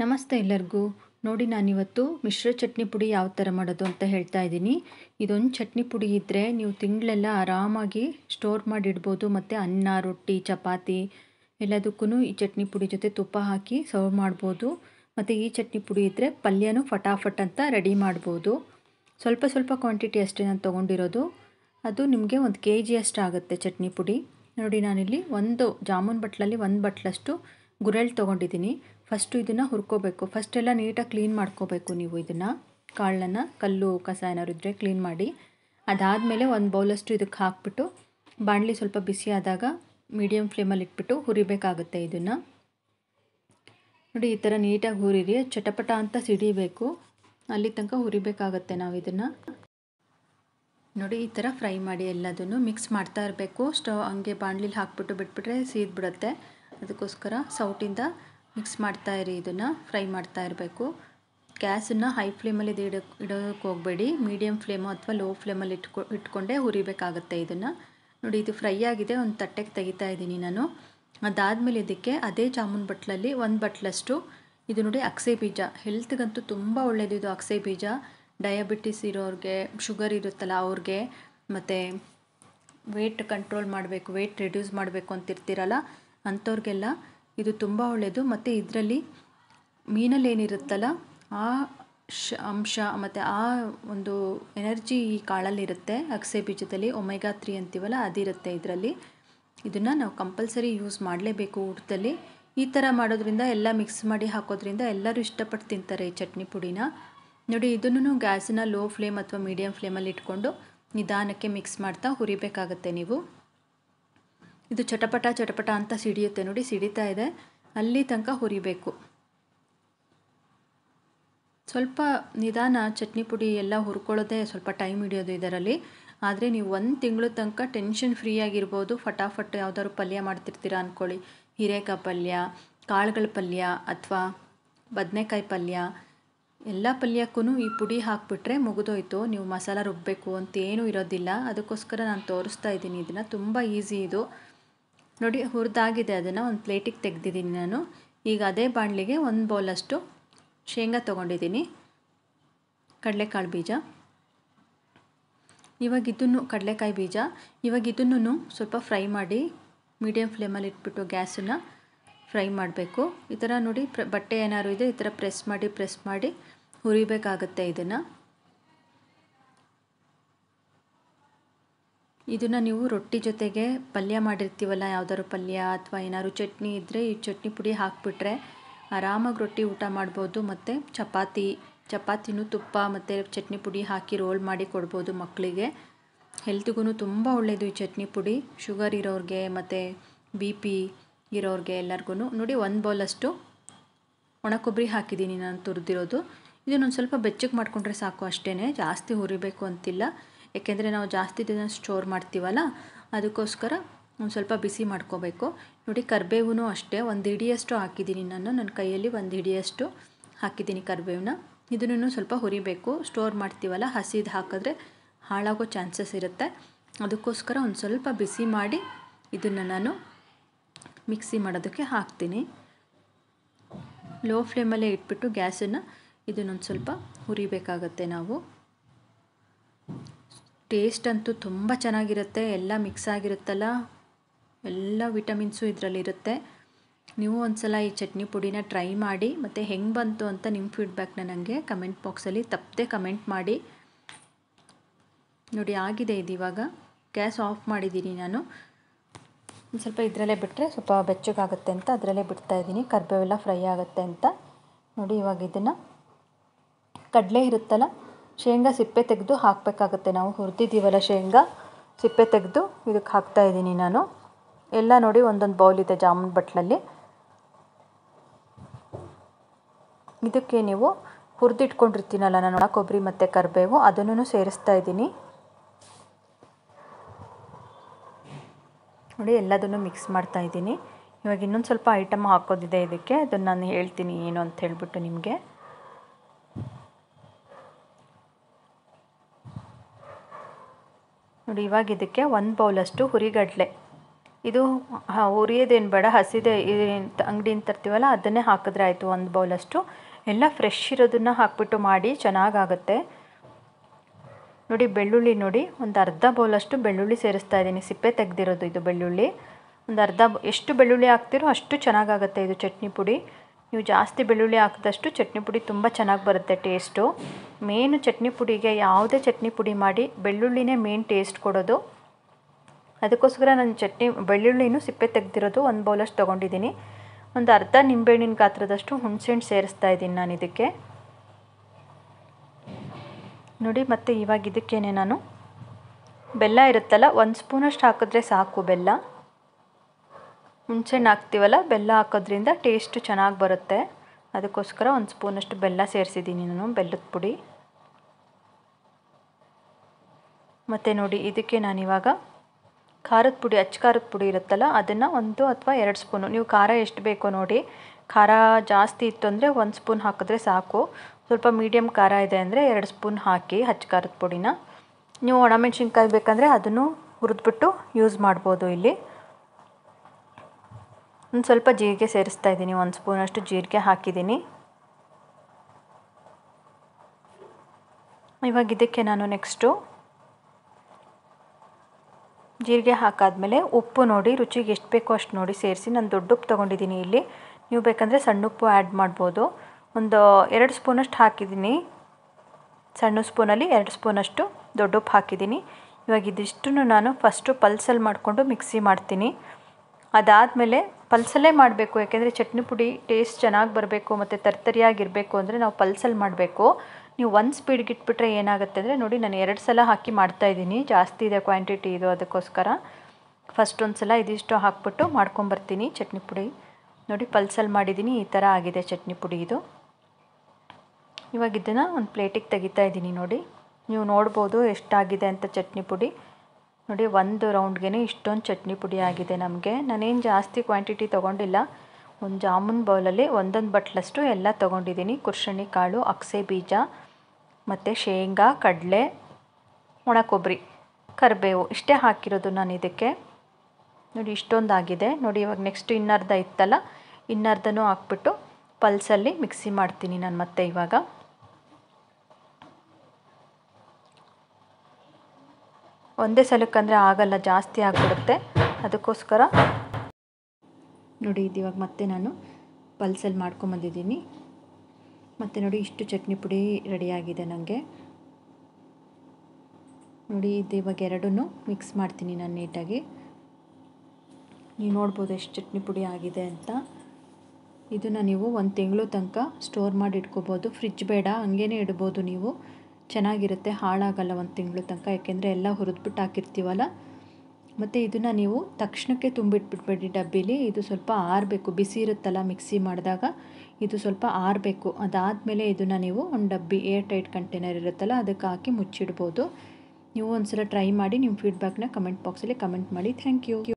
ನಮಸ್ತೆ ಎಲ್ಲರಿಗೂ ನೋಡಿ ನಾನಿವತ್ತು ಮಿಶ್ರ ಚಟ್ನಿ ಪುಡಿ ಯಾವ ಥರ ಮಾಡೋದು ಅಂತ ಹೇಳ್ತಾ ಇದ್ದೀನಿ ಇದೊಂದು ಚಟ್ನಿ ಪುಡಿ ಇದ್ದರೆ ನೀವು ತಿಂಗಳೆಲ್ಲ ಆರಾಮಾಗಿ ಸ್ಟೋರ್ ಮಾಡಿ ಮತ್ತು ಅನ್ನ ರೊಟ್ಟಿ ಚಪಾತಿ ಎಲ್ಲದಕ್ಕೂ ಈ ಚಟ್ನಿ ಪುಡಿ ಜೊತೆ ತುಪ್ಪ ಹಾಕಿ ಸರ್ವ್ ಮಾಡ್ಬೋದು ಮತ್ತು ಈ ಚಟ್ನಿ ಪುಡಿ ಇದ್ದರೆ ಪಲ್ಯನೂ ಫಟಾಫಟ್ ಅಂತ ರೆಡಿ ಮಾಡ್ಬೋದು ಸ್ವಲ್ಪ ಸ್ವಲ್ಪ ಕ್ವಾಂಟಿಟಿ ಅಷ್ಟೇ ನಾನು ತೊಗೊಂಡಿರೋದು ಅದು ನಿಮಗೆ ಒಂದು ಕೆ ಜಿಯಷ್ಟು ಆಗುತ್ತೆ ಚಟ್ನಿ ಪುಡಿ ನೋಡಿ ನಾನಿಲ್ಲಿ ಒಂದು ಜಾಮೂನ್ ಬಟ್ಲಲ್ಲಿ ಒಂದು ಬಟ್ಲಷ್ಟು ಗುರೆಳ್ ತೊಗೊಂಡಿದ್ದೀನಿ ಫಸ್ಟು ಇದನ್ನು ಹುರ್ಕೋಬೇಕು ಫಸ್ಟೆಲ್ಲ ನೀಟಾಗಿ ಕ್ಲೀನ್ ಮಾಡ್ಕೋಬೇಕು ನೀವು ಇದನ್ನು ಕಾಳನ್ನು ಕಲ್ಲು ಕಸ ಏನಾದ್ರು ಇದ್ದರೆ ಕ್ಲೀನ್ ಮಾಡಿ ಅದಾದಮೇಲೆ ಒಂದು ಬೌಲಷ್ಟು ಇದಕ್ಕೆ ಹಾಕ್ಬಿಟ್ಟು ಬಾಣಲಿ ಸ್ವಲ್ಪ ಬಿಸಿ ಆದಾಗ ಮೀಡಿಯಮ್ ಫ್ಲೇಮಲ್ಲಿ ಇಟ್ಬಿಟ್ಟು ಹುರಿಬೇಕಾಗುತ್ತೆ ಇದನ್ನು ನೋಡಿ ಈ ಥರ ನೀಟಾಗಿ ಹುರಿರಿ ಚಟಪಟ ಅಂತ ಸಿಡಿಬೇಕು ಅಲ್ಲಿ ತನಕ ಹುರಿಬೇಕಾಗತ್ತೆ ನಾವು ಇದನ್ನು ನೋಡಿ ಈ ಥರ ಫ್ರೈ ಮಾಡಿ ಎಲ್ಲದನ್ನು ಮಿಕ್ಸ್ ಮಾಡ್ತಾ ಇರಬೇಕು ಸ್ಟವ್ ಹಂಗೆ ಬಾಣಲಿಲಿ ಹಾಕ್ಬಿಟ್ಟು ಬಿಟ್ಬಿಟ್ರೆ ಸೀದ್ಬಿಡುತ್ತೆ ಅದಕ್ಕೋಸ್ಕರ ಸೌಟಿಂದ ಮಿಕ್ಸ್ ಮಾಡ್ತಾ ಇರಿ ಇದನ್ನು ಫ್ರೈ ಮಾಡ್ತಾ ಇರಬೇಕು ಗ್ಯಾಸನ್ನು ಹೈ ಫ್ಲೇಮಲ್ಲಿ ಇದು ಇಡೋಕೆ ಇಡೋಕ್ಕೆ ಹೋಗಬೇಡಿ ಮೀಡಿಯಮ್ ಫ್ಲೇಮು ಅಥವಾ ಲೋ ಫ್ಲೇಮಲ್ಲಿ ಇಟ್ಕೊ ಇಟ್ಕೊಂಡೇ ಹುರಿಬೇಕಾಗುತ್ತೆ ಇದನ್ನು ನೋಡಿ ಇದು ಫ್ರೈ ಆಗಿದೆ ಒಂದು ತಟ್ಟೆಗೆ ತೆಗಿತಾ ಇದ್ದೀನಿ ನಾನು ಅದಾದಮೇಲೆ ಇದಕ್ಕೆ ಅದೇ ಜಾಮೂನ್ ಬಟ್ಲಲ್ಲಿ ಒಂದು ಬಟ್ಲಷ್ಟು ಇದು ನೋಡಿ ಅಕ್ಸೆ ಬೀಜ ಹೆಲ್ತ್ಗಂತೂ ತುಂಬ ಒಳ್ಳೆಯದು ಇದು ಅಕ್ಸೆ ಬೀಜ ಡಯಾಬಿಟಿಸ್ ಇರೋರಿಗೆ ಶುಗರ್ ಇರುತ್ತಲ್ಲ ಅವ್ರಿಗೆ ಮತ್ತು ವೆಯ್ಟ್ ಕಂಟ್ರೋಲ್ ಮಾಡಬೇಕು ವೆಯ್ಟ್ ರೆಡ್ಯೂಸ್ ಮಾಡಬೇಕು ಅಂತಿರ್ತೀರಲ್ಲ ಅಂಥವ್ರಿಗೆಲ್ಲ ಇದು ತುಂಬ ಒಳ್ಳೆಯದು ಮತ್ತು ಇದರಲ್ಲಿ ಮೀನಲ್ಲೇನಿರುತ್ತಲ್ಲ ಆ ಶ ಅಂಶ ಮತ್ತು ಆ ಒಂದು ಎನರ್ಜಿ ಈ ಕಾಳಲ್ಲಿರುತ್ತೆ ಅಗಸೆ ಬೀಜದಲ್ಲಿ ಒಮೆಗಾ ತ್ರೀ ಅಂತೀವಲ್ಲ ಅದಿರುತ್ತೆ ಇದರಲ್ಲಿ ಇದನ್ನು ನಾವು ಕಂಪಲ್ಸರಿ ಯೂಸ್ ಮಾಡಲೇಬೇಕು ಊಟದಲ್ಲಿ ಈ ಥರ ಮಾಡೋದ್ರಿಂದ ಎಲ್ಲ ಮಿಕ್ಸ್ ಮಾಡಿ ಹಾಕೋದ್ರಿಂದ ಎಲ್ಲರೂ ಇಷ್ಟಪಟ್ಟು ತಿಂತಾರೆ ಈ ಚಟ್ನಿ ಪುಡಿನ ನೋಡಿ ಇದನ್ನು ಗ್ಯಾಸನ್ನ ಲೋ ಫ್ಲೇಮ್ ಅಥವಾ ಮೀಡಿಯಮ್ ಫ್ಲೇಮಲ್ಲಿ ಇಟ್ಕೊಂಡು ನಿಧಾನಕ್ಕೆ ಮಿಕ್ಸ್ ಮಾಡ್ತಾ ಹುರಿಬೇಕಾಗತ್ತೆ ನೀವು ಇದು ಚಟಪಟ ಚಟಪಟ ಅಂತ ಸಿಡಿಯುತ್ತೆ ನೋಡಿ ಸಿಡಿತಾ ಇದೆ ಅಲ್ಲಿ ತನಕ ಹುರಿಬೇಕು ಸ್ವಲ್ಪ ನಿಧಾನ ಚಟ್ನಿ ಪುಡಿ ಎಲ್ಲ ಹುರ್ಕೊಳ್ಳೋದೇ ಸ್ವಲ್ಪ ಟೈಮ್ ಹಿಡಿಯೋದು ಇದರಲ್ಲಿ ಆದರೆ ನೀವು ಒಂದು ತಿಂಗಳ ತನಕ ಟೆನ್ಷನ್ ಫ್ರೀ ಆಗಿರ್ಬೋದು ಫಟಾಫಟ್ ಯಾವುದಾದ್ರು ಪಲ್ಯ ಮಾಡ್ತಿರ್ತೀರಾ ಅಂದ್ಕೊಳ್ಳಿ ಹೀರೆಕಾಯಿ ಪಲ್ಯ ಕಾಳುಗಳ ಪಲ್ಯ ಅಥವಾ ಬದನೆಕಾಯಿ ಪಲ್ಯ ಎಲ್ಲ ಪಲ್ಯಕ್ಕೂ ಈ ಪುಡಿ ಹಾಕಿಬಿಟ್ರೆ ಮುಗಿದೋಯ್ತು ನೀವು ಮಸಾಲ ರುಬ್ಬಬೇಕು ಅಂತ ಏನೂ ಇರೋದಿಲ್ಲ ಅದಕ್ಕೋಸ್ಕರ ನಾನು ತೋರಿಸ್ತಾ ಇದ್ದೀನಿ ಇದನ್ನು ತುಂಬ ಈಸಿ ಇದು ನೋಡಿ ಹುರಿದಾಗಿದೆ ಅದನ್ನು ಒಂದು ಪ್ಲೇಟಿಗೆ ತೆಗೆದಿದ್ದೀನಿ ನಾನು ಈಗ ಅದೇ ಬಾಣಲಿಗೆ ಒಂದು ಬೌಲಷ್ಟು ಶೇಂಗಾ ತೊಗೊಂಡಿದ್ದೀನಿ ಕಡಲೆಕಾಳು ಬೀಜ ಇವಾಗ ಇದನ್ನು ಕಡಲೆಕಾಯಿ ಬೀಜ ಇವಾಗ ಇದನ್ನು ಸ್ವಲ್ಪ ಫ್ರೈ ಮಾಡಿ ಮೀಡಿಯಂ ಫ್ಲೇಮಲ್ಲಿ ಇಟ್ಬಿಟ್ಟು ಗ್ಯಾಸನ್ನು ಫ್ರೈ ಮಾಡಬೇಕು ಈ ಥರ ನೋಡಿ ಬಟ್ಟೆ ಏನಾದ್ರು ಇದೆ ಈ ಥರ ಪ್ರೆಸ್ ಮಾಡಿ ಪ್ರೆಸ್ ಮಾಡಿ ಹುರಿಬೇಕಾಗುತ್ತೆ ಇದನ್ನು ಇದನ್ನು ನೀವು ರೊಟ್ಟಿ ಜೊತೆಗೆ ಪಲ್ಯ ಮಾಡಿರ್ತೀವಲ್ಲ ಯಾವ್ದಾದ್ರು ಪಲ್ಯ ಅಥವಾ ಏನಾದ್ರು ಚಟ್ನಿ ಇದ್ದರೆ ಈ ಚಟ್ನಿ ಪುಡಿ ಹಾಕಿಬಿಟ್ರೆ ಆರಾಮಾಗಿ ರೊಟ್ಟಿ ಊಟ ಮಾಡ್ಬೋದು ಮತ್ತು ಚಪಾತಿ ಚಪಾತಿನೂ ತುಪ್ಪ ಮತ್ತು ಚಟ್ನಿ ಪುಡಿ ಹಾಕಿ ರೋಲ್ ಮಾಡಿ ಕೊಡ್ಬೋದು ಮಕ್ಕಳಿಗೆ ಹೆಲ್ತ್ಗೂ ತುಂಬ ಒಳ್ಳೆಯದು ಈ ಚಟ್ನಿ ಪುಡಿ ಶುಗರ್ ಇರೋರಿಗೆ ಮತ್ತು ಬಿ ಪಿ ಇರೋರಿಗೆ ಎಲ್ಲರಿಗೂ ನೋಡಿ ಒಂದು ಬೌಲಷ್ಟು ಕೊಬ್ಬರಿ ಹಾಕಿದ್ದೀನಿ ನಾನು ತುರಿದಿರೋದು ಇದನ್ನೊಂದು ಸ್ವಲ್ಪ ಬೆಚ್ಚಗೆ ಮಾಡಿಕೊಂಡ್ರೆ ಸಾಕು ಅಷ್ಟೇ ಜಾಸ್ತಿ ಹುರಿಬೇಕು ಅಂತಿಲ್ಲ ಏಕೆಂದರೆ ನಾವು ಜಾಸ್ತಿ ದಿನ ಸ್ಟೋರ್ ಮಾಡ್ತೀವಲ್ಲ ಅದಕ್ಕೋಸ್ಕರ ಒಂದು ಸ್ವಲ್ಪ ಬಿಸಿ ಮಾಡ್ಕೋಬೇಕು ನೋಡಿ ಕರಿಬೇವು ಅಷ್ಟೇ ಒಂದು ಹಿಡಿಯಷ್ಟು ಹಾಕಿದ್ದೀನಿ ನಾನು ನನ್ನ ಕೈಯಲ್ಲಿ ಒಂದು ಹಿಡಿಯಷ್ಟು ಹಾಕಿದ್ದೀನಿ ಕರಿಬೇವನ್ನ ಇದನ್ನು ಸ್ವಲ್ಪ ಹುರಿಬೇಕು ಸ್ಟೋರ್ ಮಾಡ್ತೀವಲ್ಲ ಹಸಿದು ಹಾಕಿದ್ರೆ ಹಾಳಾಗೋ ಚಾನ್ಸಸ್ ಇರುತ್ತೆ ಅದಕ್ಕೋಸ್ಕರ ಒಂದು ಸ್ವಲ್ಪ ಬಿಸಿ ಮಾಡಿ ಇದನ್ನು ನಾನು ಮಿಕ್ಸಿ ಮಾಡೋದಕ್ಕೆ ಹಾಕ್ತೀನಿ ಲೋ ಫ್ಲೇಮಲ್ಲೇ ಇಟ್ಬಿಟ್ಟು ಗ್ಯಾಸನ್ನು ಇದನ್ನೊಂದು ಸ್ವಲ್ಪ ಹುರಿಬೇಕಾಗತ್ತೆ ನಾವು ಟೇಸ್ಟ್ ಅಂತೂ ತುಂಬ ಚೆನ್ನಾಗಿರುತ್ತೆ ಎಲ್ಲ ಮಿಕ್ಸ್ ಆಗಿರುತ್ತಲ್ಲ ಎಲ್ಲ ವಿಟಮಿನ್ಸು ಇದರಲ್ಲಿರುತ್ತೆ ನೀವು ಒಂದು ಸಲ ಈ ಚಟ್ನಿ ಪುಡಿನ ಟ್ರೈ ಮಾಡಿ ಮತ್ತು ಹೆಂಗೆ ಬಂತು ಅಂತ ನಿಮ್ಮ ಫೀಡ್ಬ್ಯಾಕ್ನ ನನಗೆ ಕಮೆಂಟ್ ಬಾಕ್ಸಲ್ಲಿ ತಪ್ಪದೆ ಕಮೆಂಟ್ ಮಾಡಿ ನೋಡಿ ಆಗಿದೆ ಇದು ಇವಾಗ ಗ್ಯಾಸ್ ಆಫ್ ಮಾಡಿದ್ದೀನಿ ನಾನು ಒಂದು ಸ್ವಲ್ಪ ಇದರಲ್ಲೇ ಬಿಟ್ಟರೆ ಸ್ವಲ್ಪ ಬೆಚ್ಚಗಾಗುತ್ತೆ ಅಂತ ಅದರಲ್ಲೇ ಬಿಡ್ತಾ ಇದ್ದೀನಿ ಕರ್ಬೇವೆಲ್ಲ ಫ್ರೈ ಆಗುತ್ತೆ ಅಂತ ನೋಡಿ ಇವಾಗ ಇದನ್ನು ಕಡಲೆ ಇರುತ್ತಲ್ಲ ಶೇಂಗಾ ಸಿಪ್ಪೆ ತೆಗೆದು ಹಾಕಬೇಕಾಗತ್ತೆ ನಾವು ಹುರಿದಿದ್ದೀವಲ್ಲ ಶೇಂಗಾ ಸಿಪ್ಪೆ ತೆಗೆದು ಇದಕ್ಕೆ ಇದ್ದೀನಿ ನಾನು ಎಲ್ಲ ನೋಡಿ ಒಂದೊಂದು ಬೌಲ್ ಇದೆ ಜಾಮೂನ್ ಬಟ್ಲಲ್ಲಿ ಇದಕ್ಕೆ ನೀವು ಹುರಿದಿಟ್ಕೊಂಡಿರ್ತೀನಲ್ಲ ನಾನು ಒಣ ಕೊಬ್ಬರಿ ಮತ್ತು ಕರಿಬೇವು ಅದನ್ನು ಸೇರಿಸ್ತಾ ಇದ್ದೀನಿ ನೋಡಿ ಎಲ್ಲದನ್ನು ಮಿಕ್ಸ್ ಮಾಡ್ತಾ ಇದ್ದೀನಿ ಇವಾಗ ಇನ್ನೊಂದು ಸ್ವಲ್ಪ ಐಟಮ್ ಹಾಕೋದಿದೆ ಇದಕ್ಕೆ ಅದನ್ನು ನಾನು ಹೇಳ್ತೀನಿ ಏನು ಅಂತ ಹೇಳಿಬಿಟ್ಟು ನಿಮಗೆ ನೋಡಿ ಇವಾಗ ಇದಕ್ಕೆ ಒಂದು ಬೌಲಷ್ಟು ಹುರಿಗಡಲೆ ಇದು ಹುರಿಯೋದೇನು ಬೇಡ ಹಸಿದೆ ಅಂಗಡಿಯಿಂದ ತರ್ತೀವಲ್ಲ ಅದನ್ನೇ ಹಾಕಿದ್ರೆ ಆಯಿತು ಒಂದು ಬೌಲಷ್ಟು ಎಲ್ಲ ಫ್ರೆಶ್ ಇರೋದನ್ನು ಹಾಕ್ಬಿಟ್ಟು ಮಾಡಿ ಚೆನ್ನಾಗಾಗುತ್ತೆ ನೋಡಿ ಬೆಳ್ಳುಳ್ಳಿ ನೋಡಿ ಒಂದು ಅರ್ಧ ಬೌಲಷ್ಟು ಬೆಳ್ಳುಳ್ಳಿ ಸೇರಿಸ್ತಾ ಇದ್ದೀನಿ ಸಿಪ್ಪೆ ತೆಗೆದಿರೋದು ಇದು ಬೆಳ್ಳುಳ್ಳಿ ಒಂದು ಅರ್ಧ ಎಷ್ಟು ಬೆಳ್ಳುಳ್ಳಿ ಹಾಕ್ತಿರೋ ಅಷ್ಟು ಚೆನ್ನಾಗಾಗುತ್ತೆ ಇದು ಚಟ್ನಿ ಪುಡಿ ನೀವು ಜಾಸ್ತಿ ಬೆಳ್ಳುಳ್ಳಿ ಹಾಕಿದಷ್ಟು ಚಟ್ನಿ ಪುಡಿ ತುಂಬ ಚೆನ್ನಾಗಿ ಬರುತ್ತೆ ಟೇಸ್ಟು ಮೇಯ್ನು ಚಟ್ನಿ ಪುಡಿಗೆ ಯಾವುದೇ ಚಟ್ನಿ ಪುಡಿ ಮಾಡಿ ಬೆಳ್ಳುಳ್ಳಿನೇ ಮೇನ್ ಟೇಸ್ಟ್ ಕೊಡೋದು ಅದಕ್ಕೋಸ್ಕರ ನಾನು ಚಟ್ನಿ ಬೆಳ್ಳುಳ್ಳಿನೂ ಸಿಪ್ಪೆ ತೆಗೆದಿರೋದು ಒಂದು ಬೌಲಷ್ಟು ತೊಗೊಂಡಿದ್ದೀನಿ ಒಂದು ಅರ್ಧ ನಿಂಬೆಹಣ್ಣಿನ ಗಾತ್ರದಷ್ಟು ಹುಣಸೆಹಣ್ಣು ಸೇರಿಸ್ತಾ ಇದ್ದೀನಿ ನಾನು ಇದಕ್ಕೆ ನೋಡಿ ಮತ್ತು ಇವಾಗ ಇದಕ್ಕೇನೆ ನಾನು ಬೆಲ್ಲ ಇರುತ್ತಲ್ಲ ಒಂದು ಸ್ಪೂನಷ್ಟು ಹಾಕಿದ್ರೆ ಸಾಕು ಬೆಲ್ಲ ಹುಣಸೆಹಣ್ಣು ಹಾಕ್ತೀವಲ್ಲ ಬೆಲ್ಲ ಹಾಕೋದ್ರಿಂದ ಟೇಸ್ಟು ಚೆನ್ನಾಗಿ ಬರುತ್ತೆ ಅದಕ್ಕೋಸ್ಕರ ಒಂದು ಸ್ಪೂನಷ್ಟು ಬೆಲ್ಲ ಸೇರಿಸಿದ್ದೀನಿ ನಾನು ಬೆಲ್ಲದ ಪುಡಿ ಮತ್ತು ನೋಡಿ ಇದಕ್ಕೆ ನಾನಿವಾಗ ಖಾರದ ಪುಡಿ ಅಚ್ಚ ಖಾರದ ಪುಡಿ ಇರುತ್ತಲ್ಲ ಅದನ್ನು ಒಂದು ಅಥವಾ ಎರಡು ಸ್ಪೂನು ನೀವು ಖಾರ ಎಷ್ಟು ಬೇಕೋ ನೋಡಿ ಖಾರ ಜಾಸ್ತಿ ಇತ್ತು ಅಂದರೆ ಒಂದು ಸ್ಪೂನ್ ಹಾಕಿದ್ರೆ ಸಾಕು ಸ್ವಲ್ಪ ಮೀಡಿಯಮ್ ಖಾರ ಇದೆ ಅಂದರೆ ಎರಡು ಸ್ಪೂನ್ ಹಾಕಿ ಹಚ್ಚ ಖಾರದ ಪುಡಿನ ನೀವು ಒಣಮೆಣ್ಸಿನ್ಕಾಯಿ ಬೇಕಂದರೆ ಅದನ್ನು ಹುರಿದ್ಬಿಟ್ಟು ಯೂಸ್ ಮಾಡ್ಬೋದು ಇಲ್ಲಿ ಒಂದು ಸ್ವಲ್ಪ ಜೀರಿಗೆ ಸೇರಿಸ್ತಾ ಇದ್ದೀನಿ ಒಂದು ಸ್ಪೂನಷ್ಟು ಜೀರಿಗೆ ಹಾಕಿದ್ದೀನಿ ಇವಾಗ ಇದಕ್ಕೆ ನಾನು ನೆಕ್ಸ್ಟು ಜೀರಿಗೆ ಹಾಕಾದಮೇಲೆ ಉಪ್ಪು ನೋಡಿ ರುಚಿಗೆ ಎಷ್ಟು ಬೇಕೋ ಅಷ್ಟು ನೋಡಿ ಸೇರಿಸಿ ನಾನು ದೊಡ್ಡ ಉಪ್ಪು ತೊಗೊಂಡಿದ್ದೀನಿ ಇಲ್ಲಿ ನೀವು ಬೇಕಂದರೆ ಸಣ್ಣ ಉಪ್ಪು ಆ್ಯಡ್ ಮಾಡ್ಬೋದು ಒಂದು ಎರಡು ಸ್ಪೂನಷ್ಟು ಹಾಕಿದ್ದೀನಿ ಸಣ್ಣ ಸ್ಪೂನಲ್ಲಿ ಎರಡು ಸ್ಪೂನಷ್ಟು ದೊಡ್ಡ ಉಪ್ಪು ಹಾಕಿದ್ದೀನಿ ಇವಾಗ ಇದಿಷ್ಟನ್ನು ನಾನು ಫಸ್ಟು ಪಲ್ಸಲ್ಲಿ ಮಾಡಿಕೊಂಡು ಮಿಕ್ಸಿ ಮಾಡ್ತೀನಿ ಅದಾದಮೇಲೆ ಪಲ್ಸಲ್ಲೇ ಮಾಡಬೇಕು ಯಾಕೆಂದರೆ ಚಟ್ನಿ ಪುಡಿ ಟೇಸ್ಟ್ ಚೆನ್ನಾಗಿ ಬರಬೇಕು ಮತ್ತು ತರ್ತರಿಯಾಗಿರಬೇಕು ಅಂದರೆ ನಾವು ಪಲ್ಸಲ್ಲಿ ಮಾಡಬೇಕು ನೀವು ಒಂದು ಸ್ಪೀಡ್ಗೆ ಇಟ್ಬಿಟ್ರೆ ಏನಾಗುತ್ತೆ ಅಂದರೆ ನೋಡಿ ನಾನು ಎರಡು ಸಲ ಹಾಕಿ ಮಾಡ್ತಾಯಿದ್ದೀನಿ ಜಾಸ್ತಿ ಇದೆ ಕ್ವಾಂಟಿಟಿ ಇದು ಅದಕ್ಕೋಸ್ಕರ ಫಸ್ಟ್ ಒಂದು ಸಲ ಇದಿಷ್ಟು ಹಾಕ್ಬಿಟ್ಟು ಮಾಡ್ಕೊಂಬರ್ತೀನಿ ಚಟ್ನಿ ಪುಡಿ ನೋಡಿ ಪಲ್ಸಲ್ಲಿ ಮಾಡಿದ್ದೀನಿ ಈ ಥರ ಆಗಿದೆ ಚಟ್ನಿ ಪುಡಿ ಇದು ಇವಾಗ ಇದನ್ನು ಒಂದು ಪ್ಲೇಟಿಗೆ ತೆಗಿತಾ ಇದ್ದೀನಿ ನೋಡಿ ನೀವು ನೋಡ್ಬೋದು ಎಷ್ಟಾಗಿದೆ ಅಂತ ಚಟ್ನಿ ಪುಡಿ ನೋಡಿ ಒಂದು ರೌಂಡ್ಗೆ ಇಷ್ಟೊಂದು ಚಟ್ನಿ ಪುಡಿ ಆಗಿದೆ ನಮಗೆ ನಾನೇನು ಜಾಸ್ತಿ ಕ್ವಾಂಟಿಟಿ ತೊಗೊಂಡಿಲ್ಲ ಒಂದು ಜಾಮೂನ್ ಬೌಲಲ್ಲಿ ಒಂದೊಂದು ಬಟ್ಲಷ್ಟು ಎಲ್ಲ ತೊಗೊಂಡಿದ್ದೀನಿ ಕುರ್ಷಣಿ ಕಾಳು ಅಕ್ಸೆ ಬೀಜ ಮತ್ತು ಶೇಂಗಾ ಕಡಲೆ ಒಣ ಕೊಬ್ಬರಿ ಕರಿಬೇವು ಇಷ್ಟೇ ಹಾಕಿರೋದು ನಾನು ಇದಕ್ಕೆ ನೋಡಿ ಇಷ್ಟೊಂದು ಆಗಿದೆ ನೋಡಿ ಇವಾಗ ನೆಕ್ಸ್ಟ್ ಇನ್ನರ್ಧ ಇತ್ತಲ್ಲ ಇನ್ನರ್ಧನೂ ಹಾಕ್ಬಿಟ್ಟು ಪಲ್ಸಲ್ಲಿ ಮಿಕ್ಸಿ ಮಾಡ್ತೀನಿ ನಾನು ಮತ್ತೆ ಇವಾಗ ಒಂದೇ ಸಲಕ್ಕೆ ಅಂದರೆ ಆಗಲ್ಲ ಜಾಸ್ತಿ ಆಗಿಬಿಡುತ್ತೆ ಅದಕ್ಕೋಸ್ಕರ ನೋಡಿ ಇದು ಇವಾಗ ಮತ್ತೆ ನಾನು ಪಲ್ಸಲ್ಲಿ ಮಾಡ್ಕೊಂಬಂದಿದ್ದೀನಿ ಮತ್ತು ನೋಡಿ ಇಷ್ಟು ಚಟ್ನಿ ಪುಡಿ ರೆಡಿಯಾಗಿದೆ ನನಗೆ ನೋಡಿ ಇದು ಇವಾಗ ಎರಡೂ ಮಿಕ್ಸ್ ಮಾಡ್ತೀನಿ ನಾನು ನೀಟಾಗಿ ನೀವು ನೋಡ್ಬೋದು ಎಷ್ಟು ಚಟ್ನಿ ಪುಡಿ ಆಗಿದೆ ಅಂತ ಇದನ್ನು ನೀವು ಒಂದು ತಿಂಗಳು ತನಕ ಸ್ಟೋರ್ ಮಾಡಿ ಇಟ್ಕೋಬೋದು ಫ್ರಿಜ್ ಬೇಡ ಹಂಗೇ ಇಡ್ಬೋದು ನೀವು ಚೆನ್ನಾಗಿರುತ್ತೆ ಹಾಳಾಗಲ್ಲ ಒಂದು ತಿಂಗಳು ತನಕ ಯಾಕೆಂದರೆ ಎಲ್ಲ ಹುರಿದ್ಬಿಟ್ಟು ಹಾಕಿರ್ತೀವಲ್ಲ ಮತ್ತು ಇದನ್ನು ನೀವು ತಕ್ಷಣಕ್ಕೆ ತುಂಬಿಟ್ಬಿಡ್ಬೇಡಿ ಡಬ್ಬಿಲಿ ಇದು ಸ್ವಲ್ಪ ಆರಬೇಕು ಬಿಸಿ ಇರುತ್ತಲ್ಲ ಮಿಕ್ಸಿ ಮಾಡಿದಾಗ ಇದು ಸ್ವಲ್ಪ ಆರಬೇಕು ಅದಾದಮೇಲೆ ಇದನ್ನು ನೀವು ಒಂದು ಡಬ್ಬಿ ಏರ್ ಟೈಟ್ ಕಂಟೈನರ್ ಇರುತ್ತಲ್ಲ ಅದಕ್ಕೆ ಹಾಕಿ ಮುಚ್ಚಿಡ್ಬೋದು ನೀವು ಒಂದು ಸಲ ಟ್ರೈ ಮಾಡಿ ನಿಮ್ಮ ಫೀಡ್ಬ್ಯಾಕ್ನ ಕಮೆಂಟ್ ಬಾಕ್ಸಲ್ಲಿ ಕಮೆಂಟ್ ಮಾಡಿ ಥ್ಯಾಂಕ್ ಯು